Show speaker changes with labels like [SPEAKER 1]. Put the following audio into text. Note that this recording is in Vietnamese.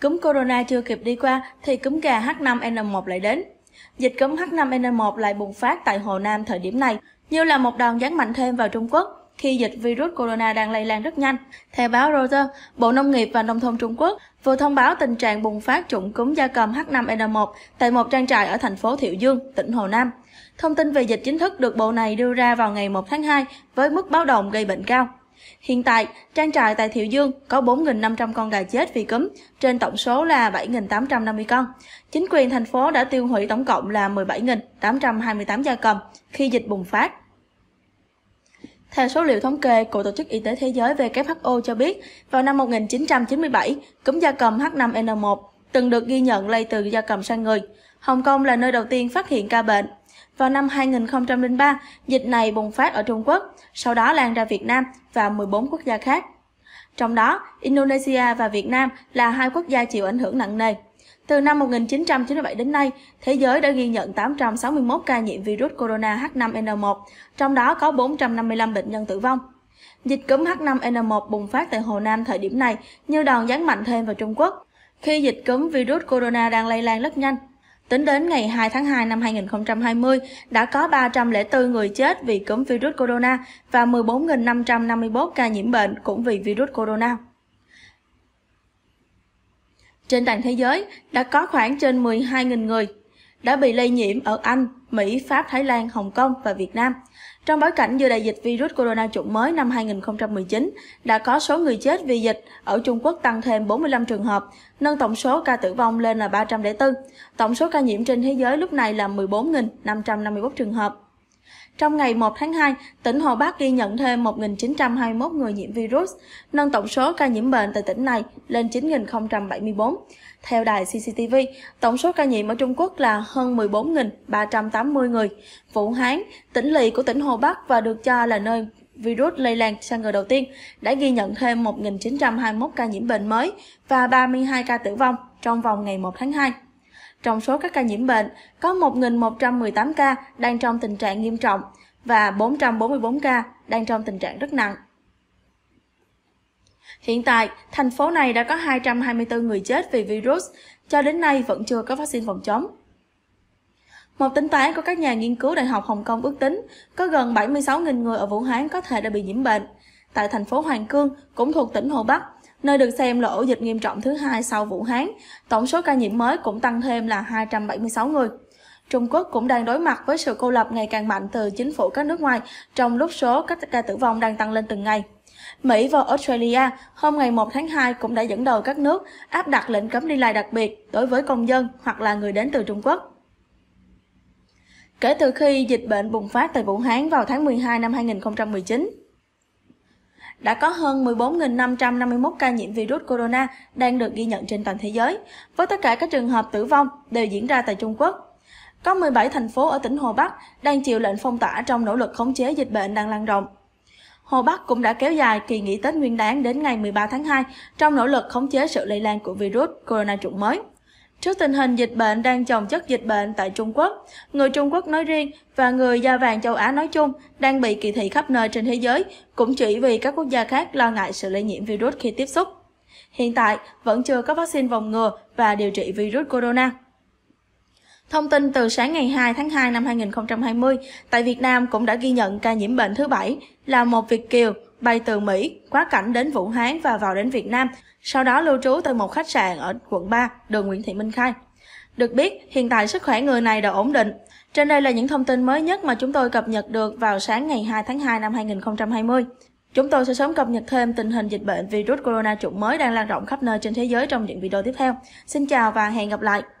[SPEAKER 1] Cúm corona chưa kịp đi qua thì cúm gà H5N1 lại đến. Dịch cúm H5N1 lại bùng phát tại Hồ Nam thời điểm này, như là một đòn giáng mạnh thêm vào Trung Quốc khi dịch virus corona đang lây lan rất nhanh. Theo báo Reuters, Bộ Nông nghiệp và Nông thôn Trung Quốc vừa thông báo tình trạng bùng phát chủng cúm gia cầm H5N1 tại một trang trại ở thành phố Thiệu Dương, tỉnh Hồ Nam. Thông tin về dịch chính thức được bộ này đưa ra vào ngày 1 tháng 2 với mức báo động gây bệnh cao. Hiện tại, trang trại tại Thiệu Dương có 4.500 con gà chết vì cúm, trên tổng số là 7.850 con. Chính quyền thành phố đã tiêu hủy tổng cộng là 17.828 gia cầm khi dịch bùng phát. Theo số liệu thống kê của Tổ chức Y tế Thế giới WHO cho biết, vào năm 1997, cúm gia cầm H5N1 từng được ghi nhận lây từ gia cầm sang người. Hồng Kông là nơi đầu tiên phát hiện ca bệnh vào năm 2003, dịch này bùng phát ở Trung Quốc, sau đó lan ra Việt Nam và 14 quốc gia khác. Trong đó, Indonesia và Việt Nam là hai quốc gia chịu ảnh hưởng nặng nề. Từ năm 1997 đến nay, thế giới đã ghi nhận 861 ca nhiễm virus corona H5N1, trong đó có 455 bệnh nhân tử vong. Dịch cúm H5N1 bùng phát tại Hồ Nam thời điểm này như đòn giáng mạnh thêm vào Trung Quốc, khi dịch cúm virus corona đang lây lan rất nhanh. Tính đến ngày 2 tháng 2 năm 2020, đã có 304 người chết vì cúm virus corona và 14.551 ca nhiễm bệnh cũng vì virus corona. Trên toàn thế giới, đã có khoảng trên 12.000 người đã bị lây nhiễm ở Anh, Mỹ, Pháp, Thái Lan, Hồng Kông và Việt Nam. Trong bối cảnh giữa đại dịch virus corona chủng mới năm 2019, đã có số người chết vì dịch ở Trung Quốc tăng thêm 45 trường hợp, nâng tổng số ca tử vong lên là 304. Tổng số ca nhiễm trên thế giới lúc này là 14.551 trường hợp. Trong ngày 1 tháng 2, tỉnh Hồ Bắc ghi nhận thêm 1.921 người nhiễm virus, nâng tổng số ca nhiễm bệnh tại tỉnh này lên 9.074. Theo đài CCTV, tổng số ca nhiễm ở Trung Quốc là hơn 14.380 người. Vũ Hán, tỉnh lỵ của tỉnh Hồ Bắc và được cho là nơi virus lây lan sang người đầu tiên, đã ghi nhận thêm 1.921 ca nhiễm bệnh mới và 32 ca tử vong trong vòng ngày 1 tháng 2. Trong số các ca nhiễm bệnh, có 1.118 ca đang trong tình trạng nghiêm trọng và 444 ca đang trong tình trạng rất nặng. Hiện tại, thành phố này đã có 224 người chết vì virus, cho đến nay vẫn chưa có vaccine phòng chống. Một tính toán của các nhà nghiên cứu Đại học Hồng Kông ước tính có gần 76.000 người ở Vũ Hán có thể đã bị nhiễm bệnh. Tại thành phố Hoàng Cương, cũng thuộc tỉnh Hồ Bắc, nơi được xem là ổ dịch nghiêm trọng thứ hai sau Vũ Hán. Tổng số ca nhiễm mới cũng tăng thêm là 276 người. Trung Quốc cũng đang đối mặt với sự cô lập ngày càng mạnh từ chính phủ các nước ngoài, trong lúc số các ca tử vong đang tăng lên từng ngày. Mỹ và Australia hôm ngày 1 tháng 2 cũng đã dẫn đầu các nước áp đặt lệnh cấm đi lại đặc biệt đối với công dân hoặc là người đến từ Trung Quốc. Kể từ khi dịch bệnh bùng phát tại Vũ Hán vào tháng 12 năm 2019, đã có hơn 14.551 ca nhiễm virus corona đang được ghi nhận trên toàn thế giới, với tất cả các trường hợp tử vong đều diễn ra tại Trung Quốc. Có 17 thành phố ở tỉnh Hồ Bắc đang chịu lệnh phong tỏa trong nỗ lực khống chế dịch bệnh đang lan rộng. Hồ Bắc cũng đã kéo dài kỳ nghỉ Tết Nguyên đán đến ngày 13 tháng 2 trong nỗ lực khống chế sự lây lan của virus corona chủng mới. Trước tình hình dịch bệnh đang chồng chất dịch bệnh tại Trung Quốc, người Trung Quốc nói riêng và người da vàng châu Á nói chung đang bị kỳ thị khắp nơi trên thế giới, cũng chỉ vì các quốc gia khác lo ngại sự lây nhiễm virus khi tiếp xúc. Hiện tại, vẫn chưa có vaccine phòng ngừa và điều trị virus corona. Thông tin từ sáng ngày 2 tháng 2 năm 2020, tại Việt Nam cũng đã ghi nhận ca nhiễm bệnh thứ bảy là một Việt Kiều, bay từ Mỹ, quá cảnh đến Vũ Hán và vào đến Việt Nam, sau đó lưu trú tại một khách sạn ở quận 3, đường Nguyễn Thị Minh Khai. Được biết, hiện tại sức khỏe người này đã ổn định. Trên đây là những thông tin mới nhất mà chúng tôi cập nhật được vào sáng ngày 2 tháng 2 năm 2020. Chúng tôi sẽ sớm cập nhật thêm tình hình dịch bệnh virus corona chủng mới đang lan rộng khắp nơi trên thế giới trong những video tiếp theo. Xin chào và hẹn gặp lại!